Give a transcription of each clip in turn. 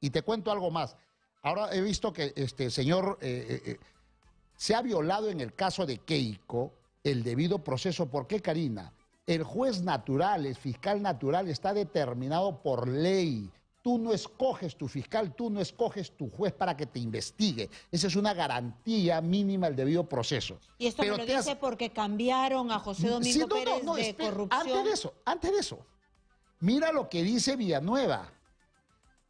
Y te cuento algo más. Ahora he visto que este señor eh, eh, eh, se ha violado en el caso de Keiko el debido proceso. ¿Por qué, Karina? El juez natural, el fiscal natural está determinado por ley. Tú no escoges tu fiscal, tú no escoges tu juez para que te investigue. Esa es una garantía mínima el debido proceso. Y esto Pero lo dice porque cambiaron a José mm, Domingo no, Pérez no, no, de corrupción. eso, antes de eso, mira lo que dice Villanueva.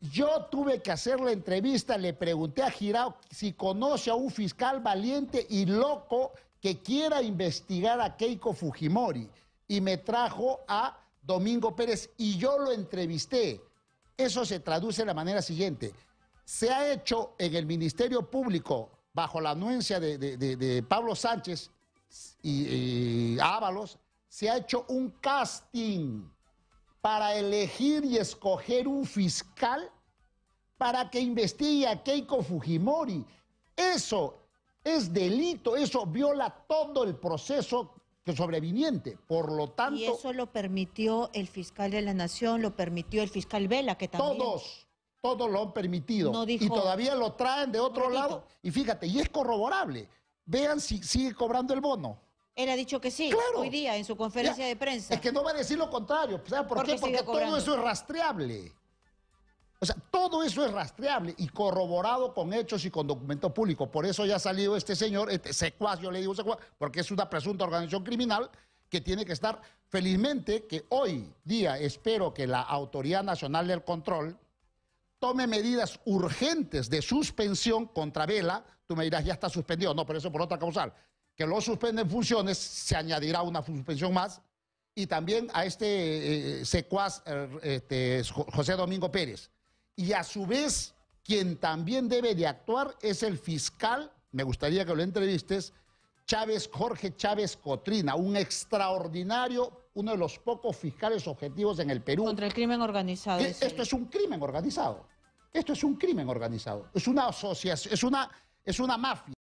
Yo tuve que hacer la entrevista, le pregunté a Girao si conoce a un fiscal valiente y loco que quiera investigar a Keiko Fujimori y me trajo a Domingo Pérez y yo lo entrevisté. Eso se traduce de la manera siguiente. Se ha hecho en el Ministerio Público, bajo la anuencia de, Pablo Sánchez y, y Ábalos, se ha hecho un casting para elegir y escoger un fiscal para que investigue a Keiko Fujimori. Eso es delito, eso viola todo el proceso que sobreviviente. Por lo tanto. Y eso lo permitió el fiscal de la Nación, lo permitió el fiscal Vela, que también. Todos, todos lo han permitido. y todavía lo traen de otro lado. Y fíjate, y es corroborable. Vean si sigue cobrando el bono. Él ha dicho que sí hoy día en su conferencia de prensa. Es que no va a decir lo contrario. ¿Sabes por qué? Porque todo eso es rastreable. O sea, todo eso es rastreable y corroborado con hechos y con documentos públicos. Por eso ya ha salido este señor, este secuaz, yo le digo secuaz, porque es una presunta organización criminal que tiene que estar, felizmente, que hoy día espero que la Autoridad Nacional del Control tome medidas urgentes de suspensión contra Vela. Tú me dirás, ya está suspendido. No, pero eso por otra causal que lo suspenden funciones, se añadirá una suspensión más, y también a este eh, secuaz eh, este, José Domingo Pérez. Y a su vez, quien también debe de actuar es el fiscal, me gustaría que lo entrevistes, Chávez Jorge Chávez Cotrina, un extraordinario, uno de los pocos fiscales objetivos en el Perú. Contra el crimen organizado. E, esto es un crimen organizado. Esto es un crimen organizado. Es una asociación, es una, es una mafia.